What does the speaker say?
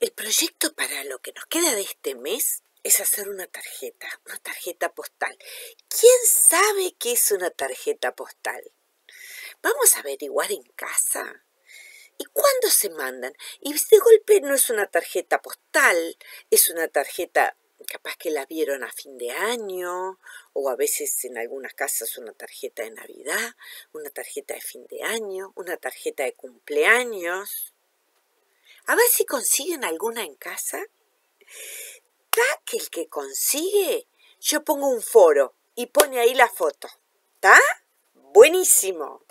El proyecto para lo que nos queda de este mes es hacer una tarjeta, una tarjeta postal. ¿Quién sabe qué es una tarjeta postal? Vamos a averiguar en casa. ¿Y cuándo se mandan? Y de golpe no es una tarjeta postal, es una tarjeta capaz que la vieron a fin de año, o a veces en algunas casas una tarjeta de Navidad, una tarjeta de fin de año, una tarjeta de cumpleaños. A ver si consiguen alguna en casa. Ta que el que consigue, yo pongo un foro y pone ahí la foto. ¿Está? Buenísimo.